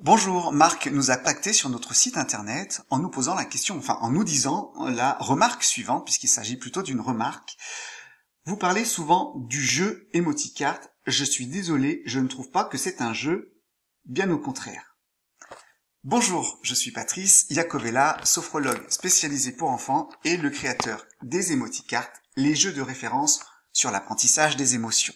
Bonjour, Marc nous a pacté sur notre site internet en nous posant la question, enfin en nous disant la remarque suivante, puisqu'il s'agit plutôt d'une remarque. Vous parlez souvent du jeu émoticarte. Je suis désolé, je ne trouve pas que c'est un jeu, bien au contraire. Bonjour, je suis Patrice Iacovella, sophrologue spécialisé pour enfants et le créateur des Emoticartes, les jeux de référence sur l'apprentissage des émotions.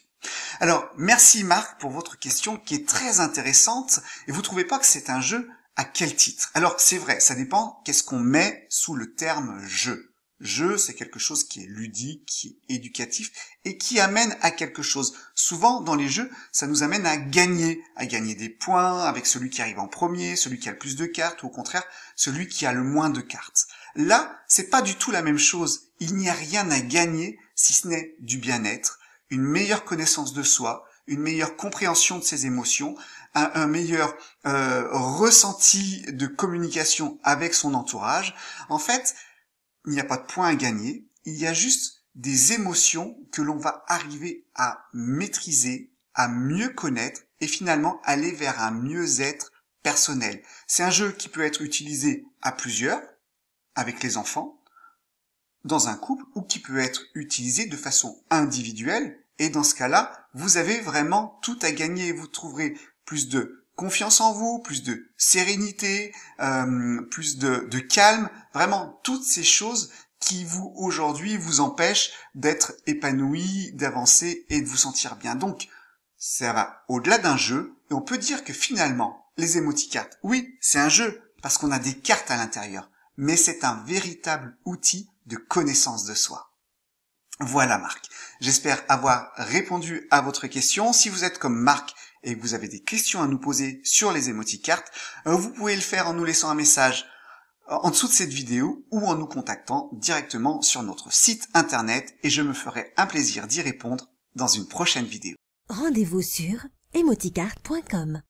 Alors, merci Marc pour votre question qui est très intéressante. Et vous trouvez pas que c'est un jeu à quel titre Alors, c'est vrai, ça dépend qu'est-ce qu'on met sous le terme jeu. Jeu, c'est quelque chose qui est ludique, qui est éducatif et qui amène à quelque chose. Souvent, dans les jeux, ça nous amène à gagner, à gagner des points avec celui qui arrive en premier, celui qui a le plus de cartes ou au contraire, celui qui a le moins de cartes. Là, c'est pas du tout la même chose. Il n'y a rien à gagner si ce n'est du bien-être, une meilleure connaissance de soi, une meilleure compréhension de ses émotions, un, meilleur euh, ressenti de communication avec son entourage. En fait, il n'y a pas de point à gagner, il y a juste des émotions que l'on va arriver à maîtriser, à mieux connaître et finalement aller vers un mieux-être personnel. C'est un jeu qui peut être utilisé à plusieurs, avec les enfants, dans un couple, ou qui peut être utilisé de façon individuelle et dans ce cas-là, vous avez vraiment tout à gagner. Vous trouverez plus de confiance en vous, plus de sérénité, euh, plus de, calme, vraiment toutes ces choses qui vous aujourd'hui vous empêchent d'être épanoui, d'avancer et de vous sentir bien. Donc, ça va au-delà d'un jeu et on peut dire que finalement, les émoticartes, oui, c'est un jeu parce qu'on a des cartes à l'intérieur, mais c'est un véritable outil de connaissance de soi. Voilà Marc. J'espère avoir répondu à votre question. Si vous êtes comme Marc et que vous avez des questions à nous poser sur les émoticartes, euh, vous pouvez le faire en nous laissant un message euh, en dessous de cette vidéo ou en nous contactant directement sur notre site internet et je me ferai un plaisir d'y répondre dans une prochaine vidéo. Rendez-vous sur emoticarte.com